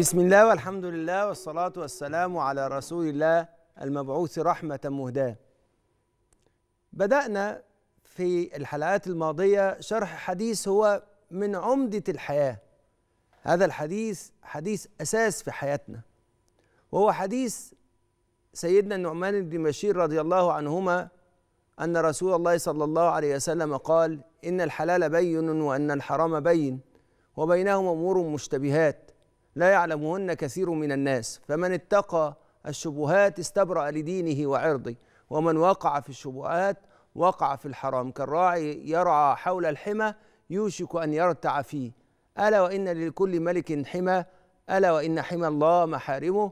بسم الله والحمد لله والصلاة والسلام على رسول الله المبعوث رحمة مهداة. بدأنا في الحلقات الماضية شرح حديث هو من عمدة الحياة. هذا الحديث حديث أساس في حياتنا. وهو حديث سيدنا النعمان بن بشير رضي الله عنهما أن رسول الله صلى الله عليه وسلم قال: إن الحلال بين وأن الحرام بين وبينهما أمور مشتبهات. لا يعلمهن كثير من الناس فمن اتقى الشبهات استبرأ لدينه وعرضه ومن وقع في الشبهات وقع في الحرام كالراعي يرعى حول الحمى يوشك أن يرتع فيه ألا وإن لكل ملك حمى ألا وإن حمى الله محارمه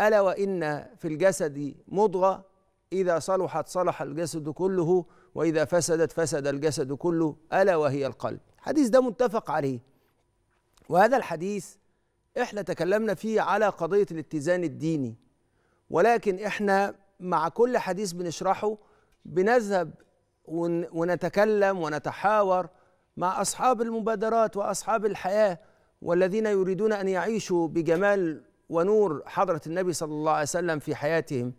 ألا وإن في الجسد مضغة إذا صلحت صلح الجسد كله وإذا فسدت فسد الجسد كله ألا وهي القلب الحديث ده متفق عليه وهذا الحديث احنا تكلمنا فيه على قضية الاتزان الديني ولكن احنا مع كل حديث بنشرحه بنذهب ونتكلم ونتحاور مع أصحاب المبادرات وأصحاب الحياة والذين يريدون أن يعيشوا بجمال ونور حضرة النبي صلى الله عليه وسلم في حياتهم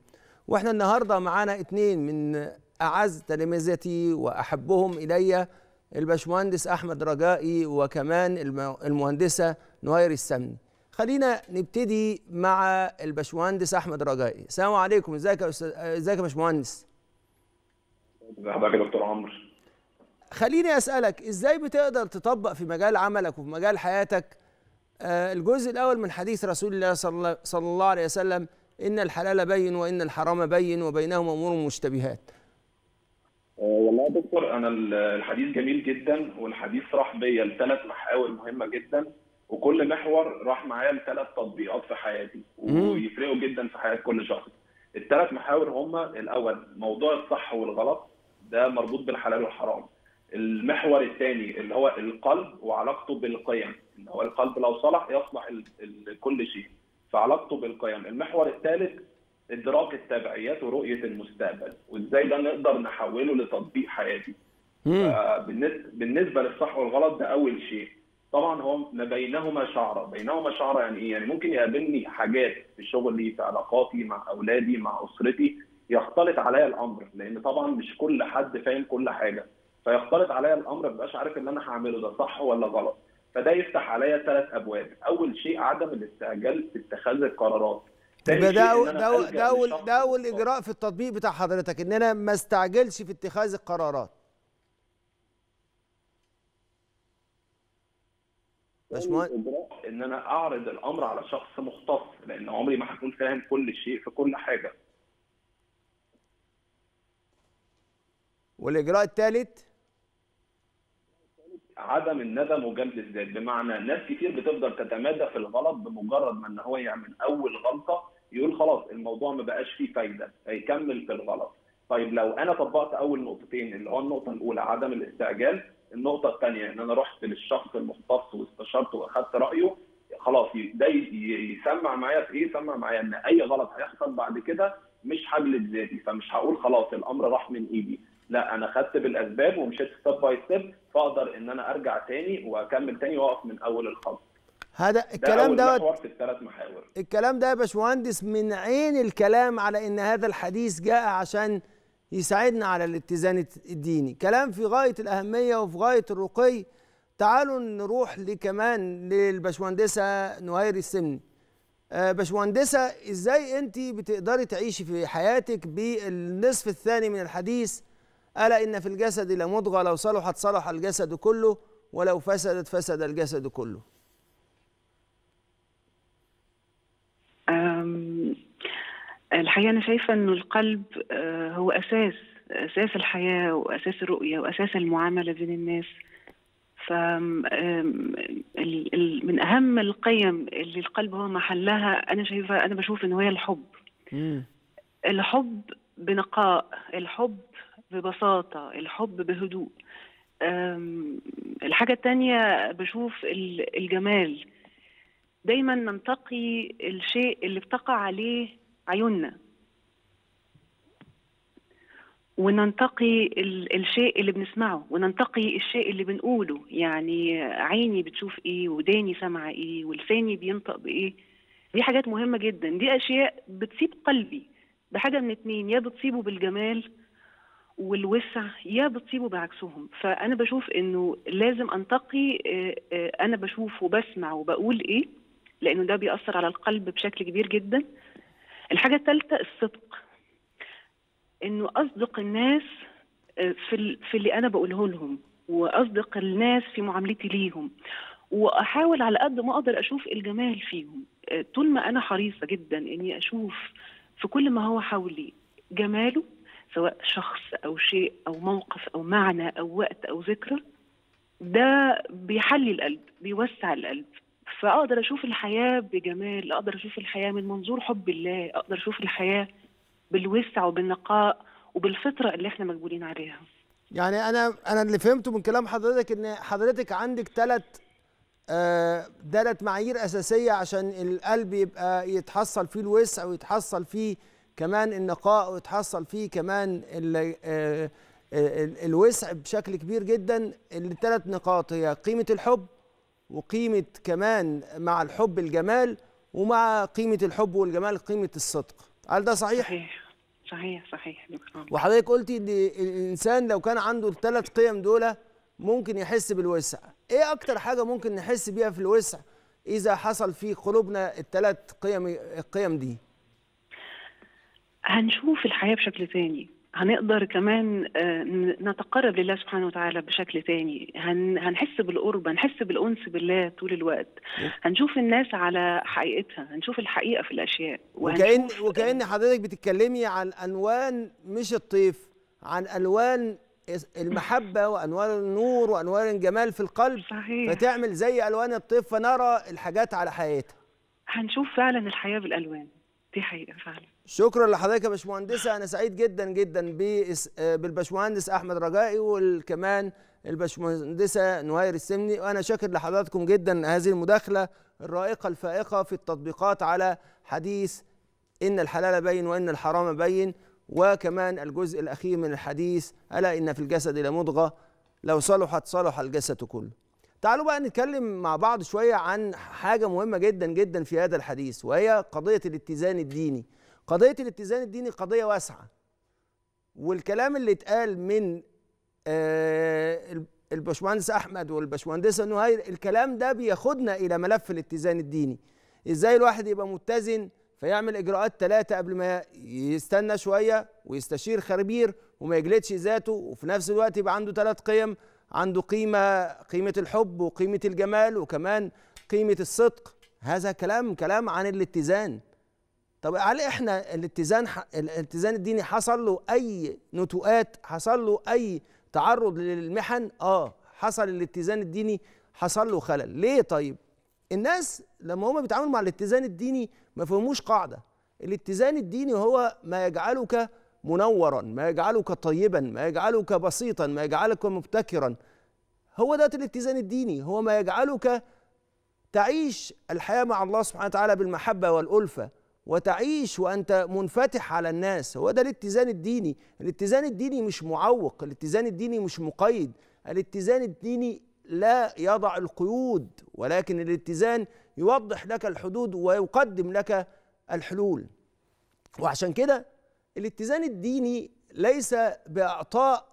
واحنا النهاردة معانا اتنين من أعز تلامذتي وأحبهم إلي الباشمهندس احمد رجائي وكمان المهندسه نوير السمني خلينا نبتدي مع الباشمهندس احمد رجائي السلام عليكم ازيك يا استاذ ازيك يا باشمهندس ازيك يا دكتور عمرو خليني اسالك ازاي بتقدر تطبق في مجال عملك وفي مجال حياتك آه، الجزء الاول من حديث رسول الله صلى الله عليه وسلم ان الحلال بين وان الحرام بين وبينهما امور مشتبهات آه، والله يا دكتور انا الحديث جميل جدا والحديث راح بيا لثلاث محاور مهمه جدا وكل محور راح معايا لثلاث تطبيقات في حياتي ويفرقوا جدا في حياه كل شخص. الثلاث محاور هما الاول موضوع الصح والغلط ده مربوط بالحلال والحرام. المحور الثاني اللي هو القلب وعلاقته بالقيم اللي هو القلب لو صلح يصلح كل شيء فعلاقته بالقيم المحور الثالث ادراك التبعيات ورؤيه المستقبل وازاي ده نقدر نحوله لتطبيق حياتي بالنسبه للصح والغلط ده اول شيء طبعا هو ما بينهما شعره بينهما شعره يعني ايه يعني ممكن يقابلني حاجات في شغلي في علاقاتي مع اولادي مع اسرتي يختلط عليا الامر لان طبعا مش كل حد فاهم كل حاجه فيختلط عليا الامر ما بقاش عارف اللي انا هعمله ده صح ولا غلط فده يفتح عليا ثلاث ابواب اول شيء عدم الاستعجال في اتخاذ القرارات يبقى ده ده ده أول ده أول إجراء في التطبيق بتاع حضرتك إن أنا ما استعجلش في اتخاذ القرارات. باشمهندس ان انا اعرض الامر على شخص مختص لان عمري ما هكون فاهم كل شيء في كل حاجه والاجراء الثالث عدم الندم وجلد الذات بمعنى ناس كتير بتفضل تتمادى في الغلط بمجرد ما ان هو يعمل اول غلطه يقول خلاص الموضوع ما بقاش فيه فايده هيكمل في الغلط طيب لو انا طبقت اول نقطتين اللي هو النقطه الاولى عدم الاستعجال النقطه الثانيه ان انا رحت للشخص المختص واستشرته واخدت رايه خلاص ده يسمع معايا في ايه؟ يسمع معايا ان اي غلط هيحصل بعد كده مش حمل ذاتي فمش هقول خلاص الامر راح من ايدي لا انا خدت بالاسباب ومشيت ستيب باي ستيب فاقدر ان انا ارجع تاني واكمل تاني واقف من اول الخط هذا الكلام ده, ده في الثلاث محاور الكلام ده يا باشمهندس من عين الكلام على ان هذا الحديث جاء عشان يساعدنا على الاتزان الديني كلام في غايه الاهميه وفي غايه الرقي تعالوا نروح لكمان للبشمهندسه نهير السمني آه، باشمهندسه ازاي انت بتقدري تعيشي في حياتك بالنصف الثاني من الحديث الا ان في الجسد لمضغه لو صلحت صلح الجسد كله ولو فسدت فسد الجسد كله الحقيقه انا شايفه انه القلب آه، هو اساس اساس الحياه واساس الرؤيه واساس المعامله بين الناس ف من اهم القيم اللي القلب هو محلها انا شايفه انا بشوف انه هي الحب الحب بنقاء الحب ببساطه الحب بهدوء الحاجه الثانيه بشوف الجمال دايما ننتقي الشيء اللي بتقع عليه عيوننا وننتقي الشيء اللي بنسمعه وننتقي الشيء اللي بنقوله يعني عيني بتشوف ايه وداني سامعه ايه ولساني بينطق بايه دي حاجات مهمه جدا دي اشياء بتصيب قلبي بحاجه من اتنين يا بتصيبه بالجمال والوسع يا بتصيبه بعكسهم فانا بشوف انه لازم انتقي آه، آه، انا بشوف وبسمع وبقول ايه لانه ده بيأثر على القلب بشكل كبير جدا الحاجة الثالثة الصدق إنه أصدق الناس آه، في في اللي أنا بقوله لهم وأصدق الناس في معاملتي ليهم وأحاول على قد ما أقدر أشوف الجمال فيهم آه، طول ما أنا حريصة جدا إني أشوف في كل ما هو حولي جماله سواء شخص أو شيء أو موقف أو معنى أو وقت أو ذكرى ده بيحلي القلب بيوسع القلب فاقدر اشوف الحياه بجمال اقدر اشوف الحياه من منظور حب الله اقدر اشوف الحياه بالوسع وبالنقاء وبالفطره اللي احنا مجبولين عليها يعني انا انا اللي فهمته من كلام حضرتك ان حضرتك عندك ثلاث آه، ثلاث معايير اساسيه عشان القلب يبقى يتحصل فيه الوسع ويتحصل فيه كمان النقاء ويتحصل فيه كمان آه، الوسع بشكل كبير جدا الثلاث نقاط هي قيمه الحب وقيمه كمان مع الحب الجمال ومع قيمه الحب والجمال قيمه الصدق هل ده صحيح صحيح صحيح صحيح دكتور وحضرتك قلتي ان الانسان لو كان عنده الثلاث قيم دول ممكن يحس بالوسع ايه اكتر حاجه ممكن نحس بيها في الوسع اذا حصل في قلوبنا الثلاث قيم القيم دي هنشوف الحياه بشكل ثاني هنقدر كمان آه، نتقرب لله سبحانه وتعالى بشكل تاني هنحس بالقرب هنحس بالأنس بالله طول الوقت هنشوف الناس على حقيقتها هنشوف الحقيقة في الأشياء وكأن, وكأن حضرتك بتتكلمي عن ألوان مش الطيف عن ألوان المحبة وأنوار النور وأنوار الجمال في القلب صحيح. فتعمل زي ألوان الطيف فنرى الحاجات على حقيقتها هنشوف فعلا الحياة بالألوان دي حقيقة فعلا شكرا لحضرتك يا باشمهندسه انا سعيد جدا جدا آه، بالباشمهندس احمد رجائي وكمان الباشمهندسه نهير السمني وانا شاكر لحضراتكم جدا هذه المداخله الرائقه الفائقه في التطبيقات على حديث ان الحلال بين وان الحرام بين وكمان الجزء الاخير من الحديث الا ان في الجسد لمضغه لو صلحت صلح الجسد كله تعالوا بقى نتكلم مع بعض شويه عن حاجه مهمه جدا جدا في هذا الحديث وهي قضيه الاتزان الديني قضيه الاتزان الديني قضيه واسعه والكلام اللي اتقال من آه، الباشمهندس احمد والباشمهندسه نهير الكلام ده بياخدنا الى ملف الاتزان الديني ازاي الواحد يبقى متزن فيعمل اجراءات ثلاثه قبل ما يستنى شويه ويستشير خبير وما يجلدش ذاته وفي نفس الوقت يبقى عنده ثلاث قيم عنده قيمه قيمه الحب وقيمه الجمال وكمان قيمه الصدق هذا كلام كلام عن الاتزان طب هل احنا الاتزان ح... الاتزان الديني حصل له اي نتوءات حصل له اي تعرض للمحن اه حصل الاتزان الديني حصل له خلل ليه طيب الناس لما هم بيتعاملوا مع الاتزان الديني ما فهموش قاعده الاتزان الديني هو ما يجعلك منورا ما يجعلك طيبا ما يجعلك بسيطا ما يجعلك مبتكرا هو ده الاتزان الديني هو ما يجعلك تعيش الحياه مع الله سبحانه وتعالى بالمحبه والالفه وتعيش وانت منفتح على الناس هو ده الاتزان الديني الاتزان الديني مش معوق الاتزان الديني مش مقيد الاتزان الديني لا يضع القيود ولكن الاتزان يوضح لك الحدود ويقدم لك الحلول وعشان كده الاتزان الديني ليس باعطاء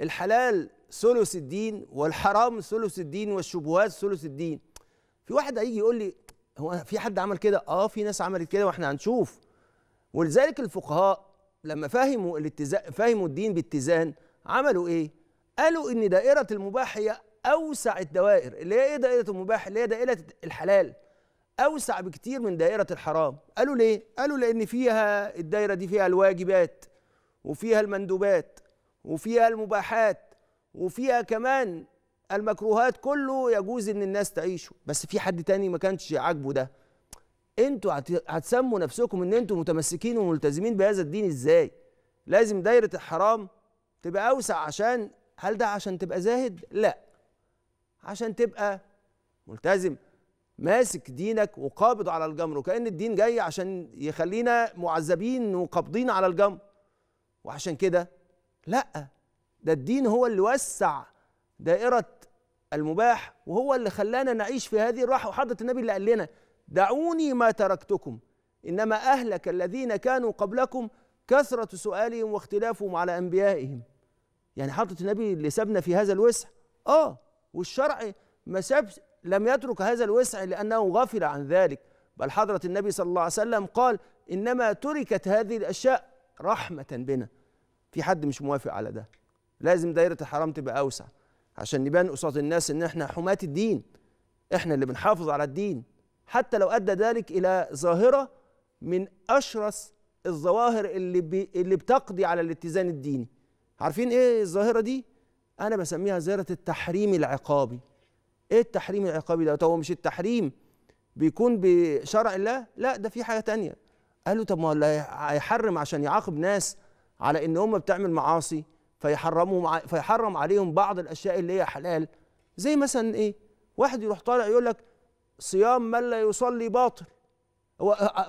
الحلال ثلث الدين والحرام ثلث الدين والشبهات ثلث الدين في واحد هيجي يقول لي هو في حد عمل كده اه في ناس عملت كده واحنا هنشوف ولذلك الفقهاء لما فهموا الاتزان فهموا الدين باتزان عملوا ايه قالوا ان دائره المباح هي اوسع الدوائر اللي هي ايه دائره المباح اللي هي دائره الحلال اوسع بكتير من دائره الحرام قالوا ليه قالوا لان فيها الدائره دي فيها الواجبات وفيها المندوبات وفيها المباحات وفيها كمان المكروهات كله يجوز ان الناس تعيشه بس في حد تاني ما كانش عاجبه ده انتوا هتسموا نفسكم ان انتوا متمسكين وملتزمين بهذا الدين ازاي لازم دايره الحرام تبقى اوسع عشان هل ده عشان تبقى زاهد لا عشان تبقى ملتزم ماسك دينك وقابض على الجمر وكأن الدين جاي عشان يخلينا معذبين وقابضين على الجمر وعشان كده لا ده الدين هو اللي وسع دائرة المباح وهو اللي خلانا نعيش في هذه الراحه وحضره النبي اللي قال لنا دعوني ما تركتكم انما اهلك الذين كانوا قبلكم كثره سؤالهم واختلافهم على انبيائهم يعني حضره النبي اللي سابنا في هذا الوسع اه والشرع ما سابش لم يترك هذا الوسع لانه غفل عن ذلك بل حضره النبي صلى الله عليه وسلم قال انما تركت هذه الاشياء رحمه بنا في حد مش موافق على ده لازم دايره الحرام تبقى اوسع عشان نبان قصاد الناس ان احنا حماة الدين احنا اللي بنحافظ على الدين حتى لو ادى ذلك الى ظاهره من اشرس الظواهر اللي بي اللي بتقضي على الاتزان الديني عارفين ايه الظاهره دي انا بسميها ظاهره التحريم العقابي ايه التحريم العقابي ده هو مش التحريم بيكون بشرع الله لا ده في حاجه تانية قالوا طب ما هو هيحرم عشان يعاقب ناس على ان هم بتعمل معاصي فيحرمهم فيحرم عليهم بعض الاشياء اللي هي حلال زي مثلا ايه واحد يروح طالع يقول لك صيام من لا يصلي باطل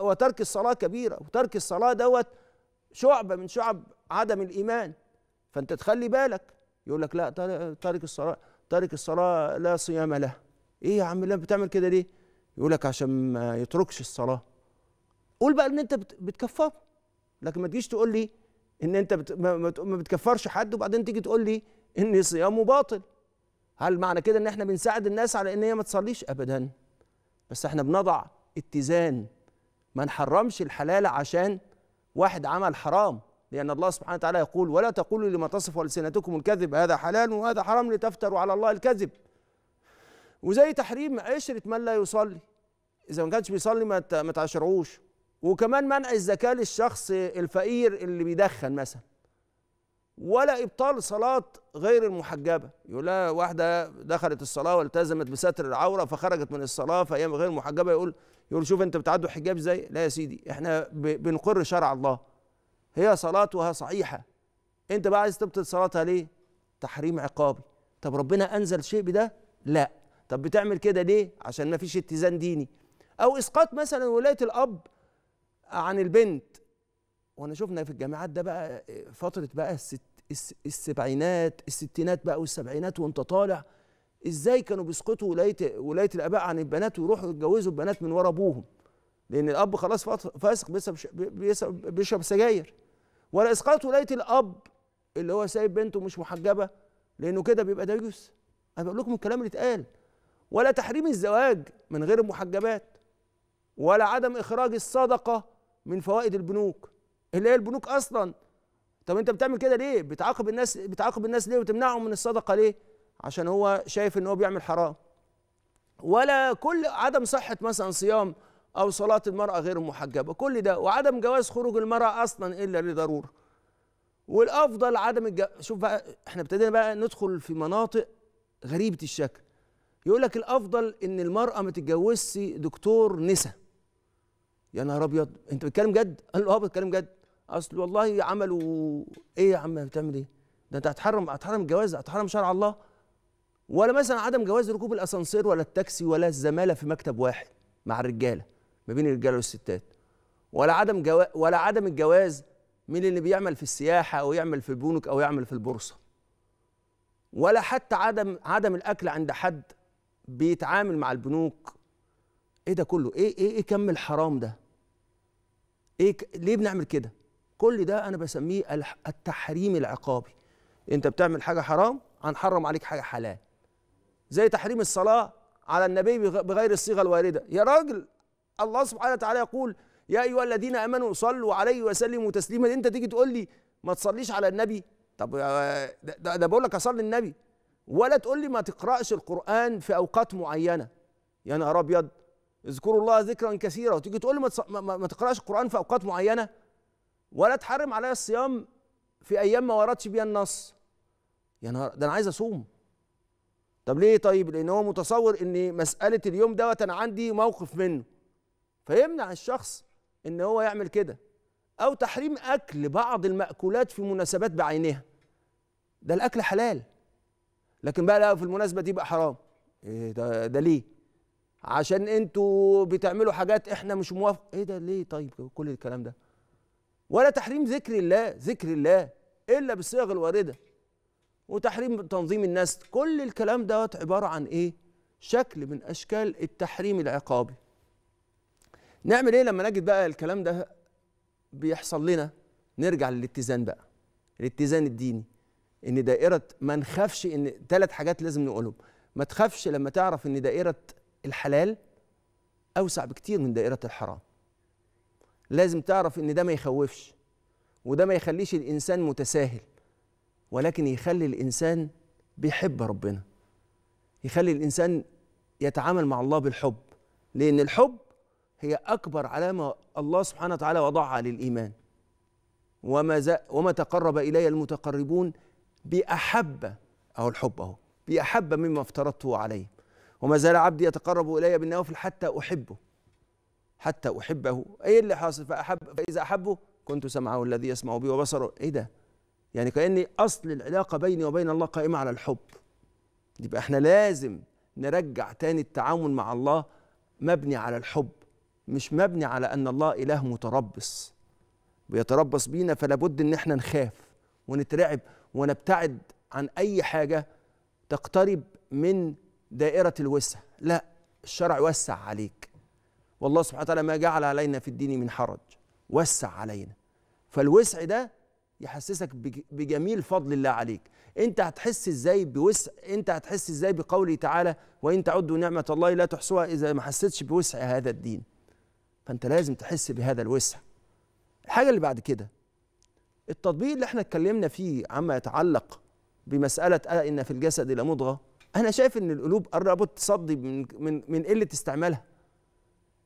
وترك الصلاه كبيره وترك الصلاه دوت شعبه من شعب عدم الايمان فانت تخلي بالك يقول لك لا ترك الصلاه ترك الصلاه لا صيام له ايه يا عم لا بتعمل كده ليه يقول لك عشان ما يتركش الصلاه قول بقى ان انت بتكفره لكن ما تجيش تقول لي ان انت بت... ما بتكفرش حد وبعدين تيجي تقول لي ان صيامه باطل هل معنى كده ان احنا بنساعد الناس على ان هي ما تصليش ابدا بس احنا بنضع اتزان ما نحرمش الحلال عشان واحد عمل حرام لأن الله سبحانه وتعالى يقول ولا تقولوا لما تصف ألسنتكم الكذب هذا حلال وهذا حرام لتفتروا على الله الكذب وزي تحريم عشرة من لا يصلي إذا ما كانش بيصلي ما تعشروش وكمان منع الزكاه للشخص الفقير اللي بيدخن مثلا ولا ابطال صلاه غير المحجبه يقول لها واحده دخلت الصلاه والتزمت بستر العوره فخرجت من الصلاه فهي غير محجبه يقول يقول شوف انت بتعدوا حجاب ازاي لا يا سيدي احنا بنقر شرع الله هي صلاتها صحيحه انت بقى عايز تبطل صلاتها ليه تحريم عقابي طب ربنا انزل شيء بده لا طب بتعمل كده ليه عشان ما فيش اتزان ديني او اسقاط مثلا ولايه الاب عن البنت وانا شفنا في الجامعات ده بقى فتره بقى الست السبعينات الستينات بقى والسبعينات وانت طالع ازاي كانوا بيسقطوا ولايه ولايه الاباء عن البنات ويروحوا يتجوزوا البنات من ورا ابوهم لان الاب خلاص فاسق بيشرب سجاير ولا اسقاط ولايه الاب اللي هو سايب بنته مش محجبه لانه كده بيبقى ديوس انا بقول لكم الكلام اللي اتقال ولا تحريم الزواج من غير المحجبات ولا عدم اخراج الصدقه من فوائد البنوك اللي هي البنوك اصلا طب انت بتعمل كده ليه بتعاقب الناس بتعاقب الناس ليه وتمنعهم من الصدقه ليه عشان هو شايف ان هو بيعمل حرام ولا كل عدم صحه مثلا صيام او صلاه المراه غير المحجبه كل ده وعدم جواز خروج المراه اصلا الا لضروره والافضل عدم الج... شوف بقى احنا ابتدينا بقى ندخل في مناطق غريبه الشكل يقول لك الافضل ان المراه ما تتجوزش دكتور نساء يا نهار ابيض انت بتتكلم جد قال له اه بتكلم جد اصل والله عملوا ايه يا عم بتعمل ايه ده انت هتحرم هتحرم الجواز هتحرم شرع الله ولا مثلا عدم جواز ركوب الاسانسير ولا التاكسي ولا الزماله في مكتب واحد مع الرجاله ما بين الرجاله والستات ولا عدم جوا... ولا عدم الجواز من اللي بيعمل في السياحه او يعمل في البنوك او يعمل في البورصه ولا حتى عدم عدم الاكل عند حد بيتعامل مع البنوك ايه ده كله ايه ايه ايه كم الحرام ده ايه ك... ليه بنعمل كده كل ده انا بسميه التحريم العقابي انت بتعمل حاجه حرام هنحرم عليك حاجه حلال زي تحريم الصلاه على النبي بغير الصيغه الوارده يا راجل الله سبحانه وتعالى يقول يا ايها الذين امنوا صلوا عليه وسلموا تسليما انت تيجي تقول لي ما تصليش على النبي طب آه، ده, ده بقول لك اصلي النبي ولا تقول لي ما تقراش القران في اوقات معينه يا نهار ابيض اذكروا الله ذكرا كثيرا وتيجي تقول لي ما تقراش القران في اوقات معينه ولا تحرم عليا الصيام في ايام ما وردش بيها النص يا نهار ده انا عايز اصوم طب ليه طيب لان هو متصور ان مساله اليوم دوت انا عندي موقف منه فيمنع الشخص ان هو يعمل كده او تحريم اكل بعض الماكولات في مناسبات بعينها ده الاكل حلال لكن بقى في المناسبه دي بقى حرام إيه ده, ده ليه عشان انتوا بتعملوا حاجات احنا مش موافق ايه ده ليه طيب كل الكلام ده ولا تحريم ذكر الله ذكر الله الا بالصيغ الوارده وتحريم تنظيم الناس كل الكلام دوت عباره عن ايه شكل من اشكال التحريم العقابي نعمل ايه لما نجد بقى الكلام ده بيحصل لنا نرجع للاتزان بقى الاتزان الديني ان دائره ما نخافش ان ثلاث حاجات لازم نقولهم ما تخافش لما تعرف ان دائره الحلال أوسع بكتير من دائرة الحرام لازم تعرف إن ده ما يخوفش وده ما يخليش الإنسان متساهل ولكن يخلي الإنسان بيحب ربنا يخلي الإنسان يتعامل مع الله بالحب لأن الحب هي أكبر علامة الله سبحانه وتعالى وضعها للإيمان وما, وما تقرب إلي المتقربون بأحب أو الحب أهو بأحب مما افترضته عليه وما زال عبدي يتقرب الي بالنوافل حتى احبه حتى احبه ايه اللي حاصل فاحب فاذا احبه كنت سمعه الذي يسمع بي وبصره ايه ده يعني كاني اصل العلاقه بيني وبين الله قائمه على الحب يبقى احنا لازم نرجع تاني التعامل مع الله مبني على الحب مش مبني على ان الله اله متربص بيتربص بينا فلا بد ان احنا نخاف ونترعب ونبتعد عن اي حاجه تقترب من دائرة الوسع لا الشرع وسع عليك والله سبحانه وتعالى ما جعل علينا في الدين من حرج وسع علينا فالوسع ده يحسسك بجميل فضل الله عليك انت هتحس ازاي بوسع انت هتحس ازاي بقوله تعالى وان تعدوا نعمه الله لا تحصوها اذا ما حسيتش بوسع هذا الدين فانت لازم تحس بهذا الوسع الحاجه اللي بعد كده التطبيق اللي احنا اتكلمنا فيه عما يتعلق بمساله آه، ان في الجسد لمضغه انا شايف ان القلوب قربت تصدي من من من قله استعمالها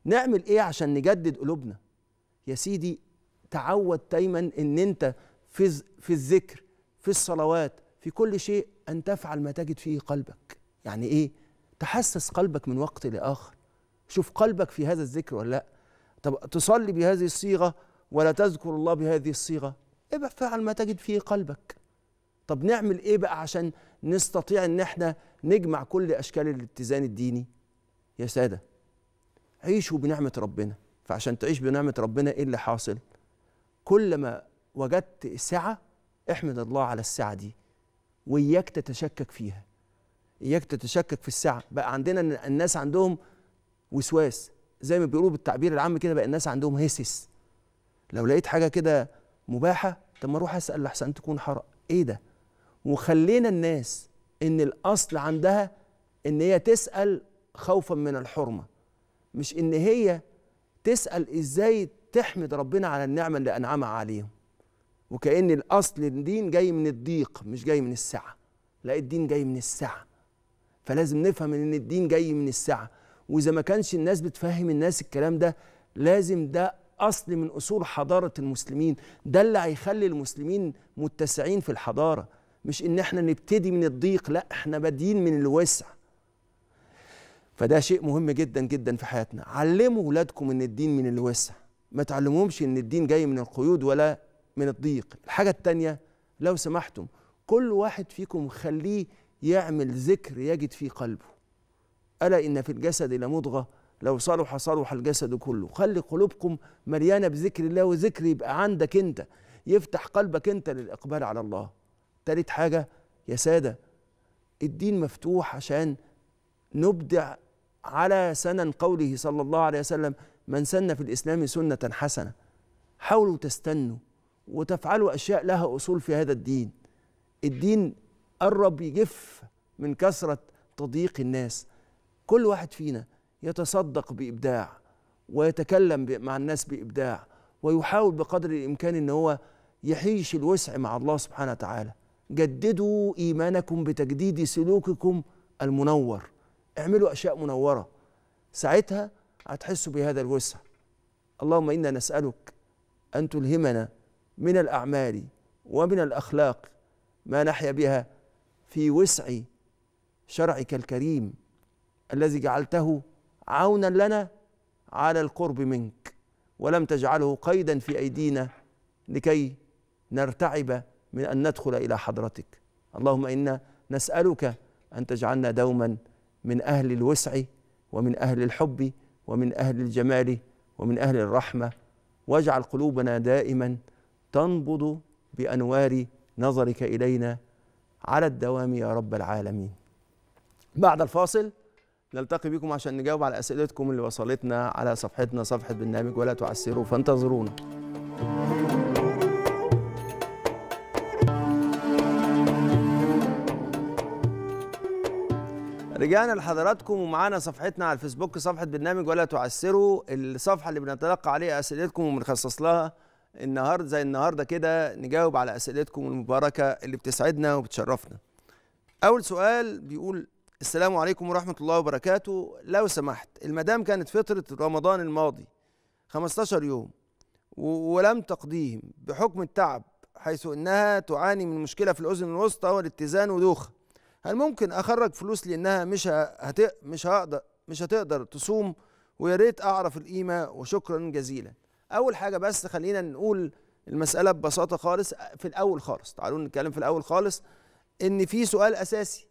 نعمل ايه عشان نجدد قلوبنا يا سيدي تعود دايما ان انت في في الذكر في الصلوات في كل شيء ان تفعل ما تجد فيه قلبك يعني ايه تحسس قلبك من وقت لاخر شوف قلبك في هذا الذكر ولا لا طب تصلي بهذه الصيغه ولا تذكر الله بهذه الصيغه ابقى إيه فعل ما تجد فيه قلبك طب نعمل ايه بقى عشان نستطيع ان احنا نجمع كل اشكال الاتزان الديني يا ساده عيشوا بنعمه ربنا فعشان تعيش بنعمه ربنا ايه اللي حاصل كل ما وجدت سعه احمد الله على السعه دي واياك تتشكك فيها اياك تتشكك في السعه بقى عندنا الناس عندهم وسواس زي ما بيقولوا بالتعبير العام كده بقى الناس عندهم هسس لو لقيت حاجه كده مباحه طب ما اروح اسال لحسن تكون حرام ايه ده وخلينا الناس ان الاصل عندها ان هي تسال خوفا من الحرمه مش ان هي تسال ازاي تحمد ربنا على النعمه اللي انعمها عليهم وكأن الأصل الدين جاي من الضيق مش جاي من السعة لا الدين جاي من السعة فلازم نفهم إن الدين جاي من السعة وإذا ما كانش الناس بتفهم الناس الكلام ده لازم ده أصل من أصول حضارة المسلمين ده اللي هيخلي المسلمين متسعين في الحضارة مش ان احنا نبتدي من الضيق لا احنا بادئين من الوسع فده شيء مهم جدا جدا في حياتنا علموا اولادكم ان الدين من الوسع ما تعلمهمش ان الدين جاي من القيود ولا من الضيق الحاجة الثانيه لو سمحتم كل واحد فيكم خليه يعمل ذكر يجد في قلبه ألا إن في الجسد لمضغة لو صلح صلح الجسد كله خلي قلوبكم مليانة بذكر الله وذكر يبقى عندك أنت يفتح قلبك أنت للإقبال على الله تالت حاجة يا سادة الدين مفتوح عشان نبدع على سنن قوله صلى الله عليه وسلم من سن في الإسلام سنة حسنة حاولوا تستنوا وتفعلوا أشياء لها أصول في هذا الدين الدين قرب يجف من كثرة تضييق الناس كل واحد فينا يتصدق بإبداع ويتكلم مع الناس بإبداع ويحاول بقدر الإمكان أن هو يحيش الوسع مع الله سبحانه وتعالى جددوا ايمانكم بتجديد سلوككم المنور اعملوا اشياء منوره ساعتها هتحسوا بهذا الوسع اللهم انا نسالك ان تلهمنا من الاعمال ومن الاخلاق ما نحيا بها في وسع شرعك الكريم الذي جعلته عونا لنا على القرب منك ولم تجعله قيدا في ايدينا لكي نرتعب من أن ندخل إلى حضرتك اللهم إنا نسألك أن تجعلنا دوما من أهل الوسع ومن أهل الحب ومن أهل الجمال ومن أهل الرحمة واجعل قلوبنا دائما تنبض بأنوار نظرك إلينا على الدوام يا رب العالمين بعد الفاصل نلتقي بكم عشان نجاوب على أسئلتكم اللي وصلتنا على صفحتنا صفحة برنامج ولا تعسروا فانتظرونا رجعنا لحضراتكم ومعانا صفحتنا على الفيسبوك صفحه برنامج ولا تعسروا الصفحه اللي بنتلقى عليها اسئلتكم وبنخصص لها النهارده زي النهارده كده نجاوب على اسئلتكم المباركه اللي بتسعدنا وبتشرفنا. اول سؤال بيقول السلام عليكم ورحمه الله وبركاته لو سمحت المدام كانت فتره رمضان الماضي 15 يوم ولم تقضيهم بحكم التعب حيث انها تعاني من مشكله في الاذن الوسطى والاتزان ودوخه هل ممكن اخرج فلوس لانها مش هت... مش هقدر مش هتقدر تصوم ويا ريت اعرف القيمه وشكرا جزيلا اول حاجه بس خلينا نقول المساله ببساطه خالص في الاول خالص تعالوا نتكلم في الاول خالص ان في سؤال اساسي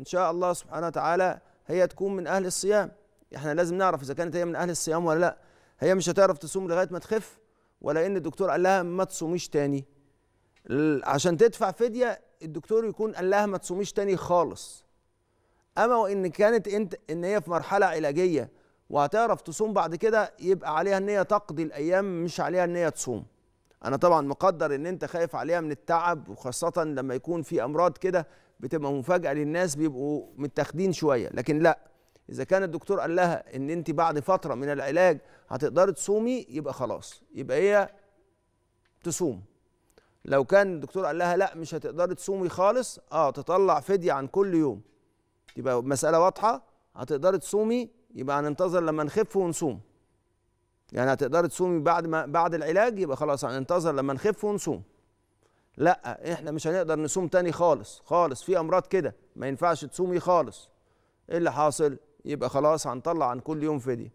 ان شاء الله سبحانه وتعالى هي تكون من اهل الصيام احنا لازم نعرف اذا كانت هي من اهل الصيام ولا لا هي مش هتعرف تصوم لغايه ما تخف ولا ان الدكتور قال لها ما تصوميش تاني عشان تدفع فديه الدكتور يكون قال لها ما تصوميش تاني خالص اما وان كانت انت ان هي في مرحله علاجيه وهتعرف تصوم بعد كده يبقى عليها ان هي تقضي الايام مش عليها ان هي تصوم انا طبعا مقدر ان انت خايف عليها من التعب وخاصه لما يكون في امراض كده بتبقى مفاجاه للناس بيبقوا متاخدين شويه لكن لا اذا كان الدكتور قال لها ان انت بعد فتره من العلاج هتقدري تصومي يبقى خلاص يبقى هي تصوم لو كان الدكتور قال لها لا مش هتقدري تصومي خالص اه تطلع فديه عن كل يوم تبقى مساله واضحه هتقدري تصومي يبقى هننتظر لما نخف ونصوم يعني هتقدري تصومي بعد ما بعد العلاج يبقى خلاص هننتظر لما نخف ونصوم لا احنا مش هنقدر نصوم تاني خالص خالص في امراض كده ما ينفعش تصومي خالص ايه اللي حاصل يبقى خلاص هنطلع عن كل يوم فديه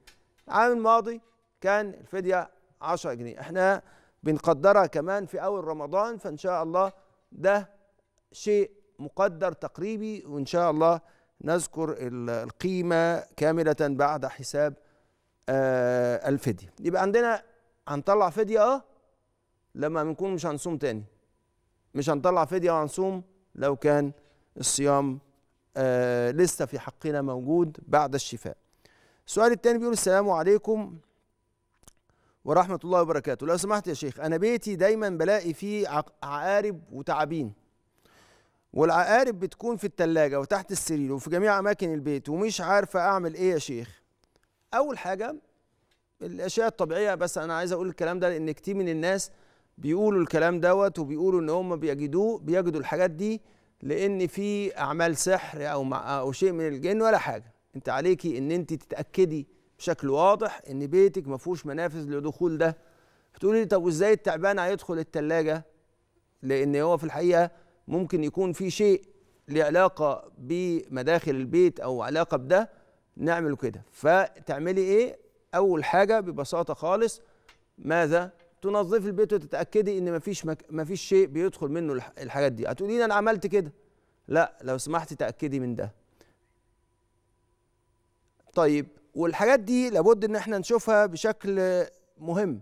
العام الماضي كان الفديه 10 جنيه احنا بنقدرها كمان في اول رمضان فان شاء الله ده شيء مقدر تقريبي وان شاء الله نذكر القيمه كامله بعد حساب آه، الفديه يبقى عندنا هنطلع فديه اه لما بنكون مش هنصوم تاني مش هنطلع فديه وهنصوم لو كان الصيام آه لسه في حقنا موجود بعد الشفاء السؤال التاني بيقول السلام عليكم ورحمة الله وبركاته لو سمحت يا شيخ أنا بيتي دايما بلاقي فيه عقارب وتعابين والعقارب بتكون في التلاجة وتحت السرير وفي جميع أماكن البيت ومش عارفة أعمل إيه يا شيخ أول حاجة الأشياء الطبيعية بس أنا عايز أقول الكلام ده لأن كتير من الناس بيقولوا الكلام دوت وبيقولوا إن هم بيجدوه بيجدوا الحاجات دي لأن في أعمال سحر أو أو شيء من الجن ولا حاجة أنت عليكي إن أنت تتأكدي بشكل واضح ان بيتك ما فيهوش منافذ لدخول ده بتقولي لي طب وازاي التعبان هيدخل التلاجة لان هو في الحقيقه ممكن يكون في شيء له علاقه بمداخل البيت او علاقه بده نعمله كده فتعملي ايه اول حاجه ببساطه خالص ماذا تنظفي البيت وتتاكدي ان مفيش مك... مفيش شيء بيدخل منه الحاجات دي هتقولي لي انا عملت كده لا لو سمحتي تاكدي من ده طيب والحاجات دي لابد ان احنا نشوفها بشكل مهم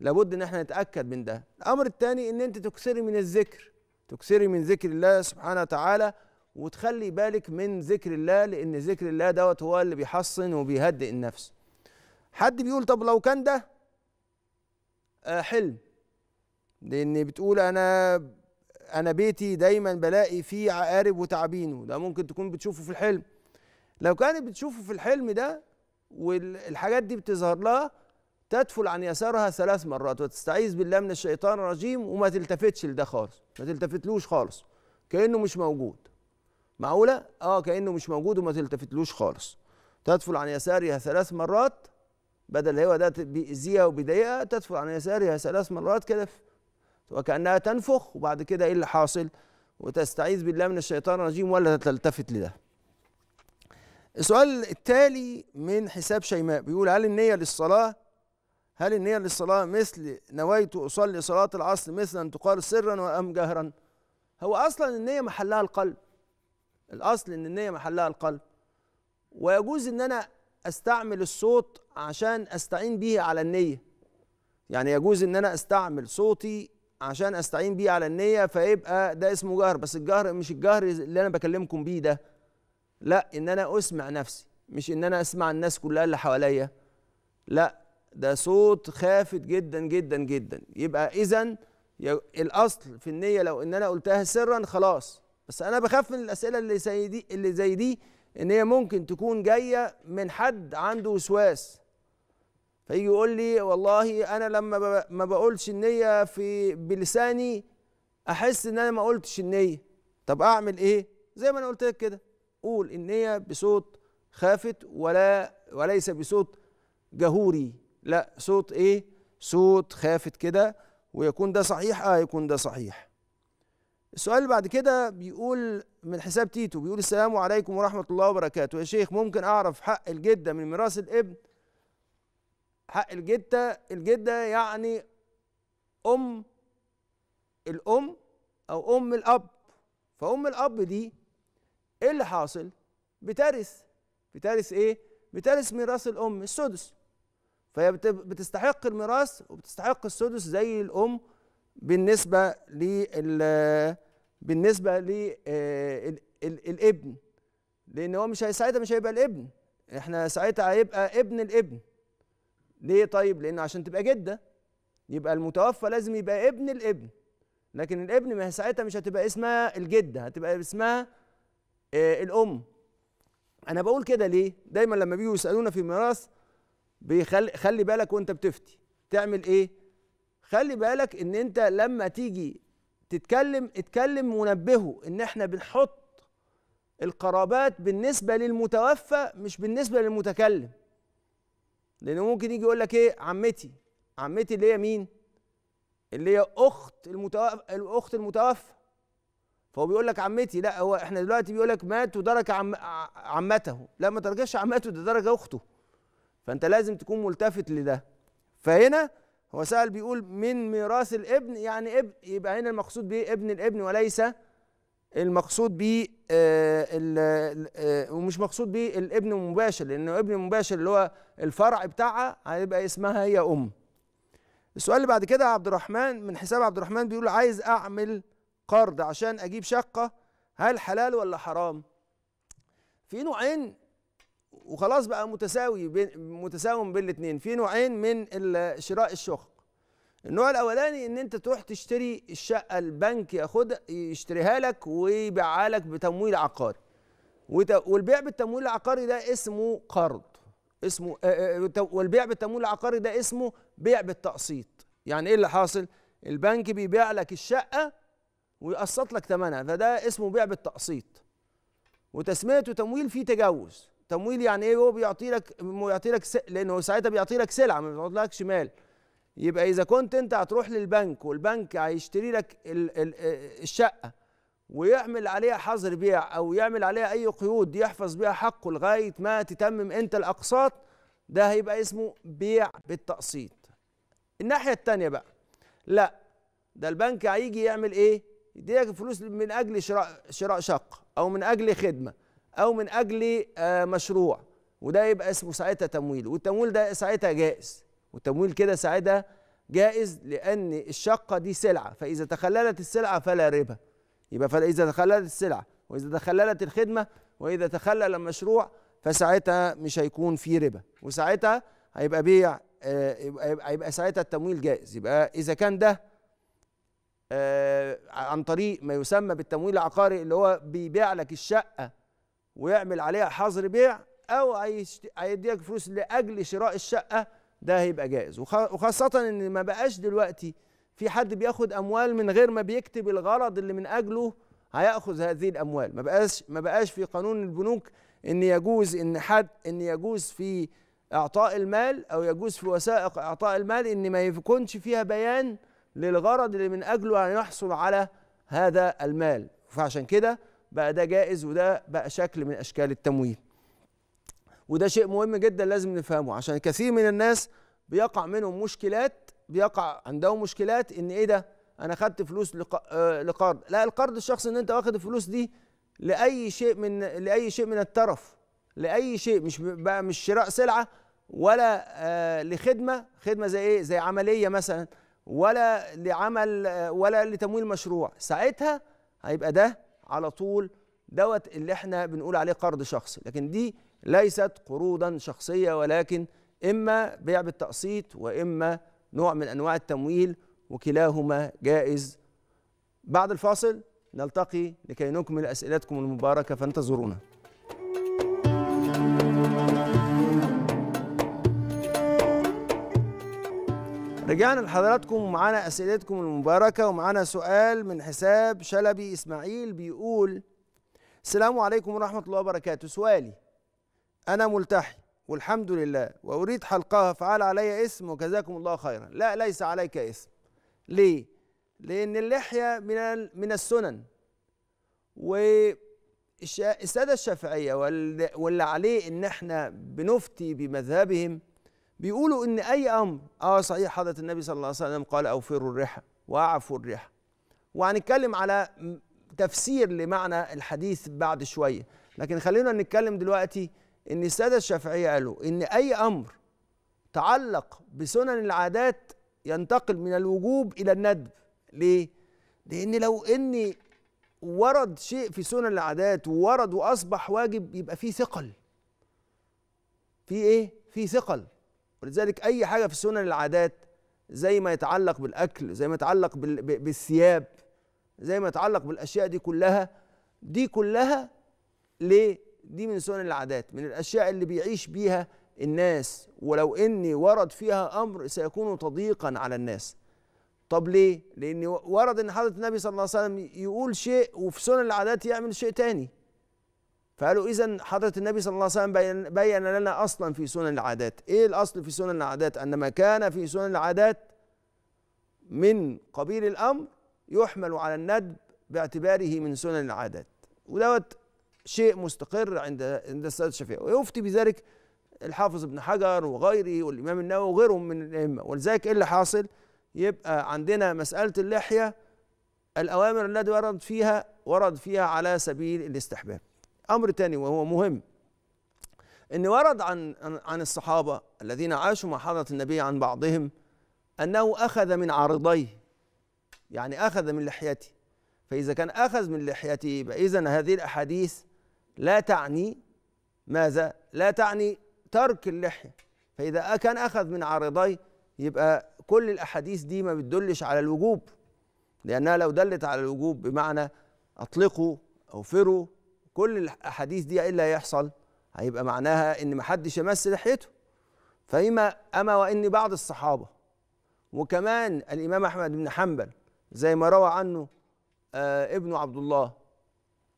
لابد ان احنا نتاكد من ده الامر الثاني ان انت تكسري من الذكر تكسري من ذكر الله سبحانه وتعالى وتخلي بالك من ذكر الله لان ذكر الله دوت هو اللي بيحصن وبيهدئ النفس حد بيقول طب لو كان ده آه، حلم لان بتقول انا انا بيتي دايما بلاقي فيه عقارب وتعابين وده ممكن تكون بتشوفه في الحلم لو كانت بتشوفه في الحلم ده والحاجات دي بتظهر لها تدفل عن يسارها ثلاث مرات وتستعيذ بالله من الشيطان الرجيم وما تلتفتش لده خالص ما تلتفتلوش خالص كانه مش موجود معقوله اه كانه مش موجود وما تلتفتلوش خالص تدفل عن يسارها ثلاث مرات بدل هو ده بيأذيها وبيضايقها تدفل عن يسارها ثلاث مرات كده وكأنها تنفخ وبعد كده ايه اللي حاصل وتستعيذ بالله من الشيطان الرجيم ولا تلتفت لده السؤال التالي من حساب شيماء بيقول هل النية للصلاة هل النية للصلاة مثل نويت أصلي صلاة العصر مثل أن تقال سرا أم جهرا هو أصلا النية محلها القلب الأصل إن النية محلها القلب ويجوز إن أنا أستعمل الصوت عشان أستعين به على النية يعني يجوز إن أنا أستعمل صوتي عشان أستعين به على النية فيبقى ده اسمه جهر بس الجهر مش الجهر اللي أنا بكلمكم بيه ده لا ان انا اسمع نفسي مش ان انا اسمع الناس كلها اللي حواليا لا ده صوت خافت جدا جدا جدا يبقى اذا الاصل في النيه لو ان انا قلتها سرا خلاص بس انا بخاف من الاسئله اللي زي دي اللي زي دي ان هي ممكن تكون جايه من حد عنده وسواس فيجي يقول لي والله انا لما ما بقولش النيه في بلساني احس ان انا ما قلتش النيه طب اعمل ايه زي ما انا قلت لك كده قول هي بصوت خافت ولا وليس بصوت جهوري لا صوت ايه صوت خافت كده ويكون ده صحيح اه يكون ده صحيح السؤال اللي بعد كده بيقول من حساب تيتو بيقول السلام عليكم ورحمة الله وبركاته يا شيخ ممكن أعرف حق الجدة من ميراث الابن حق الجدة الجدة يعني أم الأم أو أم الأب فأم الأب دي ايه اللي حاصل بترث بترث ايه بترث ميراث الام السدس فهي بتستحق الميراث وبتستحق السدس زي الام بالنسبه لل بالنسبه للابن آه، لان هو مش ساعتها مش هيبقى الابن احنا ساعتها هيبقى ابن الابن ليه طيب لان عشان تبقى جده يبقى المتوفى لازم يبقى ابن الابن لكن الابن ما ساعتها مش هتبقى اسمها الجده هتبقى اسمها آه، الام انا بقول كده ليه دايما لما بيجوا يسالونا في الميراث بيخلي خلي بالك وانت بتفتي تعمل ايه خلي بالك ان انت لما تيجي تتكلم اتكلم ونبهه ان احنا بنحط القرابات بالنسبه للمتوفى مش بالنسبه للمتكلم لان ممكن يجي يقول لك ايه عمتي عمتي اللي هي مين اللي هي اخت المتوفى الاخت المتوفى فهو بيقول لك عمتي لا هو احنا دلوقتي بيقول لك مات ودرك عم عمته لا ما تركش عمته ده درك اخته فانت لازم تكون ملتفت لده فهنا هو سأل بيقول من ميراث الابن يعني ابن يبقى هنا المقصود به ابن الابن وليس المقصود آه،, آه ومش مقصود به الابن المباشر لانه ابن المباشر اللي هو الفرع بتاعها هيبقى اسمها هي ام السؤال اللي بعد كده عبد الرحمن من حساب عبد الرحمن بيقول عايز اعمل قرض عشان اجيب شقه هل حلال ولا حرام في نوعين وخلاص بقى متساوي بين متساوم بين الاثنين في نوعين من شراء الشقق النوع الاولاني ان انت تروح تشتري الشقه البنك ياخدها يشتريها لك ويبيعها لك بتمويل عقاري والبيع بالتمويل العقاري ده اسمه قرض اسمه والبيع بالتمويل العقاري ده اسمه بيع بالتقسيط يعني ايه اللي حاصل البنك بيبيع لك الشقه ويقسط لك ثمنها فده اسمه بيع بالتقسيط وتسميته تمويل فيه تجاوز تمويل يعني ايه هو بيعطي لك بيعطي لك س... لانه ساعتها بيعطي لك سلعه ما بيعطيلكش مال يبقى اذا كنت انت هتروح للبنك والبنك هيشتري لك ال... ال... الشقه ويعمل عليها حظر بيع او يعمل عليها اي قيود يحفظ بيها حقه لغايه ما تتمم انت الاقساط ده هيبقى اسمه بيع بالتقسيط الناحيه الثانيه بقى لا ده البنك هيجي يعمل ايه يديك فلوس من اجل شراء شراء شقه او من اجل خدمه او من اجل آه، مشروع وده يبقى اسمه ساعتها تمويل والتمويل ده ساعتها جائز والتمويل كده ساعتها جائز لان الشقه دي سلعه فاذا تخللت السلعه فلا ربا يبقى فاذا تخللت السلعه واذا تخللت الخدمه واذا تخلل المشروع فساعتها مش هيكون في ربا وساعتها هيبقى بيع هيبقى آه، ساعتها التمويل جائز يبقى اذا كان ده آه، عن طريق ما يسمى بالتمويل العقاري اللي هو بيبيع لك الشقه ويعمل عليها حظر بيع او هيديك فلوس لاجل شراء الشقه ده هيبقى جائز وخاصه ان ما بقاش دلوقتي في حد بياخد اموال من غير ما بيكتب الغرض اللي من اجله هياخذ هذه الاموال ما بقاش ما بقاش في قانون البنوك ان يجوز ان حد ان يجوز في اعطاء المال او يجوز في وثائق اعطاء المال ان ما يكونش فيها بيان للغرض اللي من اجله يعني يحصل على هذا المال فعشان كده بقى ده جائز وده بقى شكل من اشكال التمويل وده شيء مهم جدا لازم نفهمه عشان كثير من الناس بيقع منهم مشكلات بيقع عندهم مشكلات ان ايه ده انا خدت فلوس آه، لقرض لا القرض الشخصي ان انت واخد الفلوس دي لاي شيء من لاي شيء من الترف لاي شيء مش بقى مش شراء سلعه ولا آه لخدمه خدمه زي ايه زي عمليه مثلا ولا لعمل ولا لتمويل مشروع ساعتها هيبقى ده على طول دوت اللي احنا بنقول عليه قرض شخصي لكن دي ليست قروضا شخصيه ولكن اما بيع بالتقسيط واما نوع من انواع التمويل وكلاهما جائز بعد الفاصل نلتقي لكي نكمل اسئلتكم المباركه فانتظرونا رجعنا لحضراتكم ومعانا اسئلتكم المباركه ومعانا سؤال من حساب شلبي اسماعيل بيقول السلام عليكم ورحمه الله وبركاته سؤالي انا ملتحي والحمد لله واريد حلقها فعال علي اسم وجزاكم الله خيرا لا ليس عليك اسم ليه لان اللحيه من من السنن و الساده الشافعيه واللي عليه ان احنا بنفتي بمذهبهم بيقولوا ان اي امر اه صحيح حضره النبي صلى الله عليه وسلم قال اوفروا الرحى واعفوا الرحى وهنتكلم على تفسير لمعنى الحديث بعد شويه لكن خلينا نتكلم دلوقتي ان الساده الشافعيه قالوا ان اي امر تعلق بسنن العادات ينتقل من الوجوب الى الندب ليه لان لو اني ورد شيء في سنن العادات وورد واصبح واجب يبقى فيه ثقل في ايه في ثقل ولذلك أي حاجة في سنن العادات زي ما يتعلق بالأكل زي ما يتعلق بالثياب زي ما يتعلق بالأشياء دي كلها دي كلها ليه؟ دي من سنن العادات من الأشياء اللي بيعيش بيها الناس ولو إني ورد فيها أمر سيكون تضييقا على الناس طب ليه؟ لأن ورد إن حضرة النبي صلى الله عليه وسلم يقول شيء وفي سنن العادات يعمل شيء تاني فقالوا إذا حضرة النبي صلى الله عليه وسلم بين, لنا أصلا في سنن العادات إيه الأصل في سنن العادات أن ما كان في سنن العادات من قبيل الأمر يحمل على الندب باعتباره من سنن العادات ودوت شيء مستقر عند عند السادة الشافعي ويفتي بذلك الحافظ ابن حجر وغيره والامام النووي وغيرهم من الائمه ولذلك ايه اللي حاصل؟ يبقى عندنا مساله اللحيه الاوامر التي ورد فيها ورد فيها على سبيل الاستحباب امر تاني وهو مهم ان ورد عن عن الصحابه الذين عاشوا مع حضره النبي عن بعضهم انه اخذ من عارضيه يعني اخذ من لحيته فاذا كان اخذ من لحيته فاذا اذا هذه الاحاديث لا تعني ماذا؟ لا تعني ترك اللحيه فاذا كان اخذ من عارضيه يبقى كل الاحاديث دي ما بتدلش على الوجوب لانها لو دلت على الوجوب بمعنى اطلقوا اوفروا كل الاحاديث دي ايه اللي هيحصل هيبقى معناها ان محدش يمس لحيته فيما اما وان بعض الصحابه وكمان الامام احمد بن حنبل زي ما روى عنه آه ابن عبد الله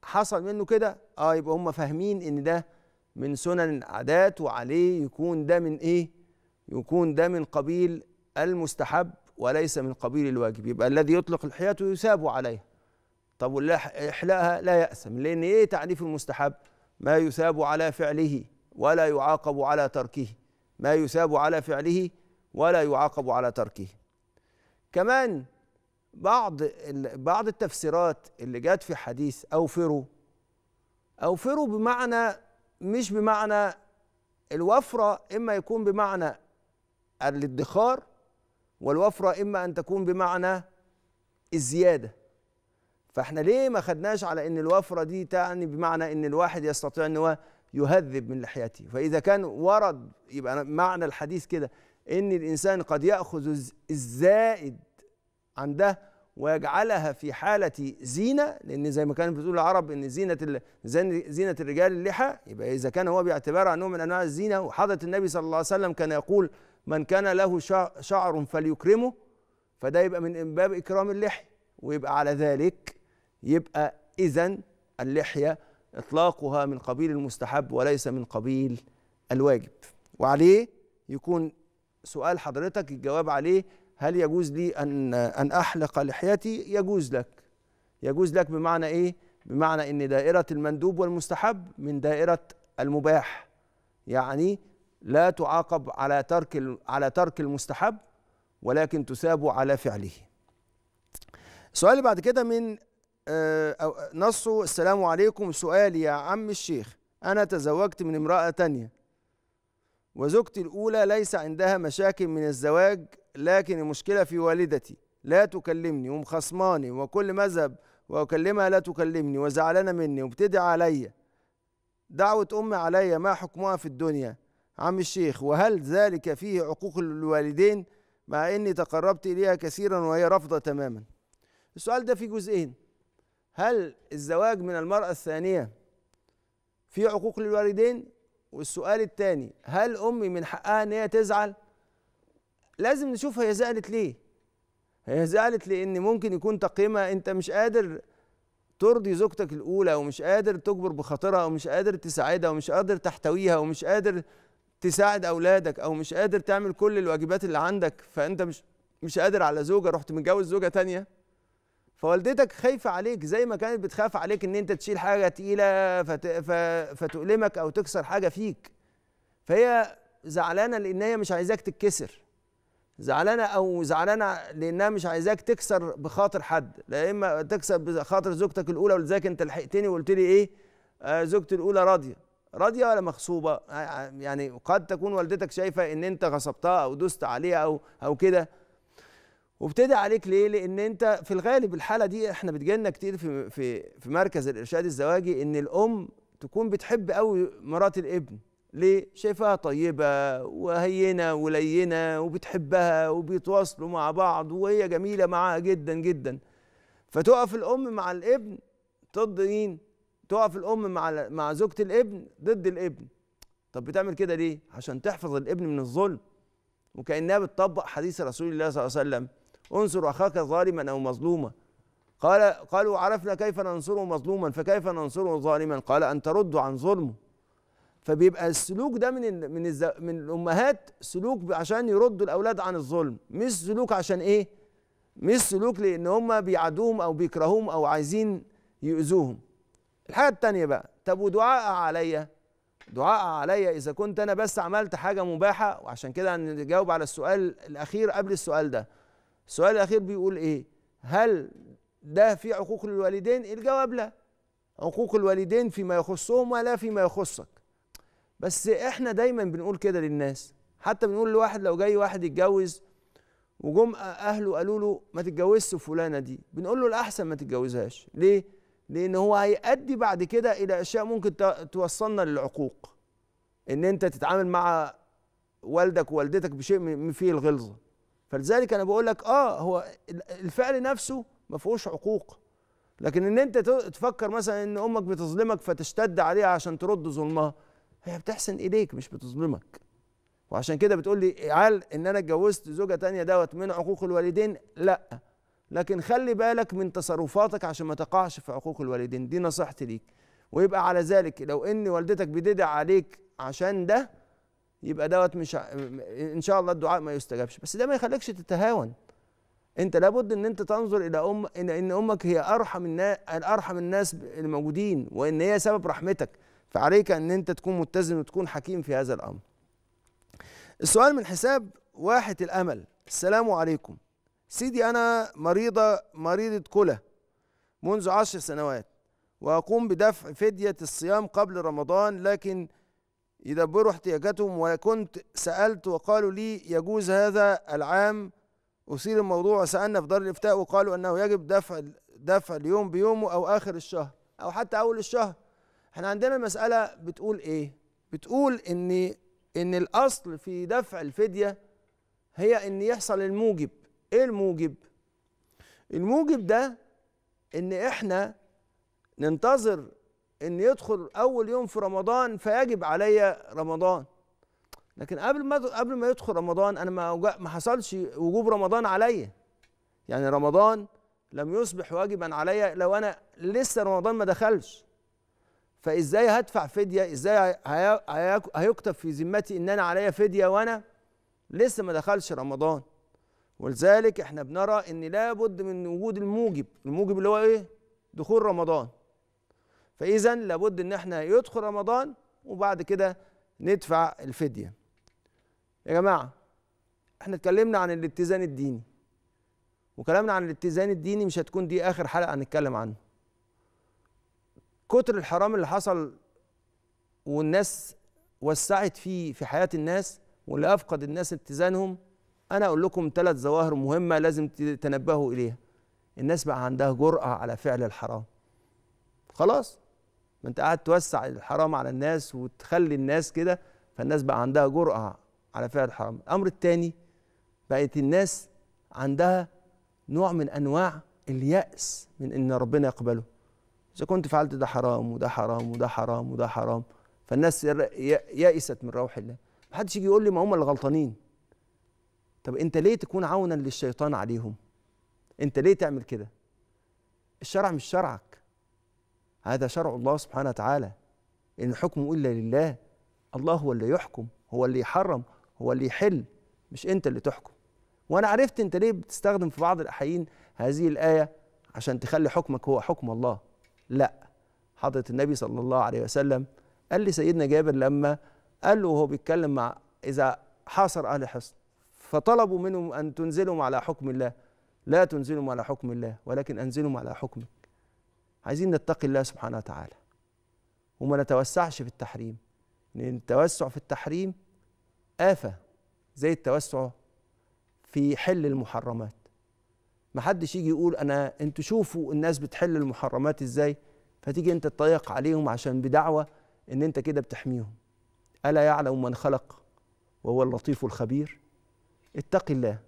حصل منه كده اه يبقى هم فاهمين ان ده من سنن العادات وعليه يكون ده من ايه يكون ده من قبيل المستحب وليس من قبيل الواجب يبقى الذي يطلق لحيته يثاب عليها طب واللي احلاها لا ياثم لان ايه تعريف المستحب ما يثاب على فعله ولا يعاقب على تركه ما يثاب على فعله ولا يعاقب على تركه كمان بعض بعض التفسيرات اللي جت في حديث اوفروا اوفروا بمعنى مش بمعنى الوفره اما يكون بمعنى الادخار والوفره اما ان تكون بمعنى الزياده فاحنا ليه ما خدناش على ان الوفره دي تعني بمعنى ان الواحد يستطيع ان هو يهذب من لحيته فاذا كان ورد يبقى معنى الحديث كده ان الانسان قد ياخذ الزائد عنده ويجعلها في حالة زينة لأن زي ما كانت بتقول العرب إن زينة زينة الرجال اللحى يبقى إذا كان هو بيعتبرها نوع من أنواع الزينة وحضرة النبي صلى الله عليه وسلم كان يقول من كان له شعر فليكرمه فده يبقى من باب إكرام اللحي ويبقى على ذلك يبقى إذا اللحية إطلاقها من قبيل المستحب وليس من قبيل الواجب وعليه يكون سؤال حضرتك الجواب عليه هل يجوز لي أن أن أحلق لحيتي؟ يجوز لك يجوز لك بمعنى إيه؟ بمعنى أن دائرة المندوب والمستحب من دائرة المباح يعني لا تعاقب على ترك على ترك المستحب ولكن تثاب على فعله. السؤال اللي بعد كده من آه، نصه السلام عليكم سؤالي يا عم الشيخ أنا تزوجت من امرأة تانية وزوجتي الأولى ليس عندها مشاكل من الزواج لكن المشكلة في والدتي لا تكلمني ومخصماني وكل ما أذهب وأكلمها لا تكلمني وزعلانة مني وبتدعي عليا دعوة أمي عليا ما حكمها في الدنيا عم الشيخ وهل ذلك فيه عقوق الوالدين مع إني تقربت إليها كثيرا وهي رافضة تماما السؤال ده فيه جزئين هل الزواج من المرأة الثانية في عقوق للوالدين والسؤال الثاني هل أمي من حقها إن هي تزعل لازم نشوف هي زعلت ليه هي زعلت لأن ممكن يكون تقييمها أنت مش قادر ترضي زوجتك الأولى ومش قادر تجبر بخاطرها ومش قادر تساعدها ومش قادر تحتويها ومش قادر تساعد أولادك أو مش قادر تعمل كل الواجبات اللي عندك فأنت مش مش قادر على زوجة رحت متجوز زوجة تانية فوالدتك خايفه عليك زي ما كانت بتخاف عليك ان انت تشيل حاجه تقيله فت... ف... فتؤلمك او تكسر حاجه فيك فهي زعلانه لان هي مش عايزاك تتكسر زعلانه او زعلانه لانها مش عايزاك تكسر بخاطر حد لا اما تكسر بخاطر زوجتك الاولى ولذلك انت لحقتني وقلت لي ايه آه زوجتي الاولى راضيه راضيه ولا مغصوبه آه، يعني قد تكون والدتك شايفه ان انت غصبتها او دوست عليها او او كده وابتدي عليك ليه؟ لان انت في الغالب الحاله دي احنا بتجيلنا كتير في في في مركز الارشاد الزواجي ان الام تكون بتحب قوي مرات الابن ليه؟ شايفاها طيبه وهينه ولينه وبتحبها وبيتواصلوا مع بعض وهي جميله معاها جدا جدا فتقف الام مع الابن ضد مين؟ تقف الام مع مع زوجة الابن ضد الابن طب بتعمل كده ليه؟ عشان تحفظ الابن من الظلم وكانها بتطبق حديث رسول الله صلى الله عليه وسلم انصر اخاك ظالما او مظلوما قال قالوا عرفنا كيف ننصره مظلوما فكيف ننصره ظالما قال ان ترد عن ظلمه فبيبقى السلوك ده من الـ من الـ من الامهات سلوك عشان يردوا الاولاد عن الظلم مش سلوك عشان ايه مش سلوك لان هم بيعدوهم او بيكرهوهم او عايزين يؤذوهم الحاجه الثانيه بقى طب ودعاء عليا دعاء عليا اذا كنت انا بس عملت حاجه مباحه وعشان كده هنجاوب على السؤال الاخير قبل السؤال ده السؤال الاخير بيقول ايه هل ده في عقوق للوالدين الجواب لا عقوق الوالدين فيما يخصهم ولا فيما يخصك بس احنا دايما بنقول كده للناس حتى بنقول لواحد لو جاي واحد يتجوز وجم اهله قالوا له ما تتجوزش فلانه دي بنقول له الاحسن ما تتجوزهاش ليه لان هو هيؤدي بعد كده الى اشياء ممكن توصلنا للعقوق ان انت تتعامل مع والدك ووالدتك بشيء فيه الغلظه فلذلك انا بقول لك اه هو الفعل نفسه ما فيهوش عقوق لكن ان انت تفكر مثلا ان امك بتظلمك فتشتد عليها عشان ترد ظلمها هي بتحسن اليك مش بتظلمك وعشان كده بتقول لي عال ان انا اتجوزت زوجه تانية دوت من عقوق الوالدين لا لكن خلي بالك من تصرفاتك عشان ما تقعش في عقوق الوالدين دي نصيحتي ليك ويبقى على ذلك لو ان والدتك بتدعي عليك عشان ده يبقى دوت مش ع... ان شاء الله الدعاء ما يستجابش بس ده ما يخليكش تتهاون انت لابد ان انت تنظر الى ام ان ان امك هي ارحم الناس ارحم الناس الموجودين وان هي سبب رحمتك فعليك ان انت تكون متزن وتكون حكيم في هذا الامر السؤال من حساب واحة الامل السلام عليكم سيدي انا مريضة مريضة كلى منذ عشر سنوات واقوم بدفع فدية الصيام قبل رمضان لكن يدبروا احتياجاتهم وكنت سألت وقالوا لي يجوز هذا العام أثير الموضوع وسألنا في دار الإفتاء وقالوا أنه يجب دفع دفع اليوم بيومه أو آخر الشهر أو حتى أول الشهر احنا عندنا مسألة بتقول إيه؟ بتقول إن إن الأصل في دفع الفدية هي إن يحصل الموجب إيه الموجب؟ الموجب ده إن إحنا ننتظر ان يدخل اول يوم في رمضان فيجب علي رمضان لكن قبل ما قبل ما يدخل رمضان انا ما ما حصلش وجوب رمضان عليا يعني رمضان لم يصبح واجبا عليا لو انا لسه رمضان ما دخلش فازاي هدفع فديه ازاي هيكتب في ذمتي ان انا عليا فديه وانا لسه ما دخلش رمضان ولذلك احنا بنرى ان لابد من وجود الموجب الموجب اللي هو ايه دخول رمضان فاذا لابد ان احنا يدخل رمضان وبعد كده ندفع الفديه يا جماعه احنا اتكلمنا عن الاتزان الديني وكلامنا عن الاتزان الديني مش هتكون دي اخر حلقه هنتكلم عنه كتر الحرام اللي حصل والناس وسعت فيه في حياه الناس واللي افقد الناس اتزانهم انا اقول لكم ثلاث ظواهر مهمه لازم تنبهوا اليها الناس بقى عندها جرأه على فعل الحرام خلاص ما انت قاعد توسع الحرام على الناس وتخلي الناس كده فالناس بقى عندها جرأة على فعل الحرام الأمر الثاني بقت الناس عندها نوع من أنواع اليأس من إن ربنا يقبله إذا كنت فعلت ده حرام وده حرام وده حرام وده حرام فالناس يأست من روح الله محدش يجي يقول لي ما هم اللي غلطانين طب أنت ليه تكون عونا للشيطان عليهم أنت ليه تعمل كده الشرع مش شرعك هذا شرع الله سبحانه وتعالى إن الحكم إلا لله الله هو اللي يحكم هو اللي يحرم هو اللي يحل مش أنت اللي تحكم وأنا عرفت أنت ليه بتستخدم في بعض الأحيان هذه الآية عشان تخلي حكمك هو حكم الله لا حضرة النبي صلى الله عليه وسلم قال لي سيدنا جابر لما قال له وهو بيتكلم مع إذا حاصر أهل حصن فطلبوا منهم أن تنزلهم على حكم الله لا تنزلهم على حكم الله ولكن أنزلهم على حكمك عايزين نتقي الله سبحانه وتعالى وما نتوسعش في التحريم لأن التوسع في التحريم آفة زي التوسع في حل المحرمات محدش يجي يقول أنا أنتوا شوفوا الناس بتحل المحرمات إزاي فتيجي أنت تضيق عليهم عشان بدعوة إن أنت كده بتحميهم ألا يعلم من خلق وهو اللطيف الخبير اتق الله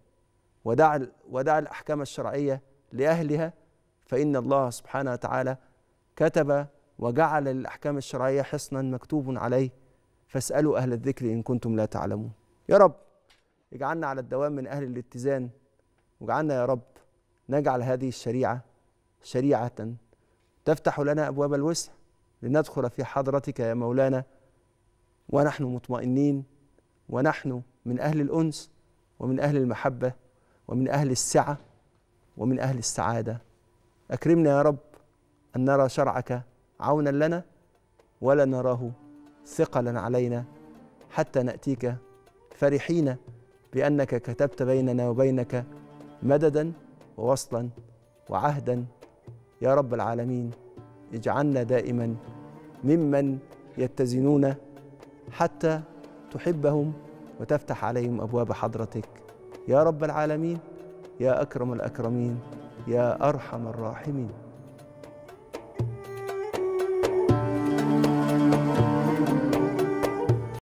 ودع ودع الأحكام الشرعية لأهلها فإن الله سبحانه وتعالى كتب وجعل للأحكام الشرعية حصنا مكتوب عليه فاسألوا أهل الذكر إن كنتم لا تعلمون يا رب اجعلنا على الدوام من أهل الاتزان واجعلنا يا رب نجعل هذه الشريعة شريعة تفتح لنا أبواب الوسع لندخل في حضرتك يا مولانا ونحن مطمئنين ونحن من أهل الأنس ومن أهل المحبة ومن أهل السعة ومن أهل السعادة أكرمنا يا رب أن نرى شرعك عونا لنا ولا نراه ثقلا علينا حتى نأتيك فرحين بأنك كتبت بيننا وبينك مددا ووصلا وعهدا يا رب العالمين اجعلنا دائما ممن يتزنون حتى تحبهم وتفتح عليهم ابواب حضرتك يا رب العالمين يا اكرم الاكرمين يا أرحم الراحمين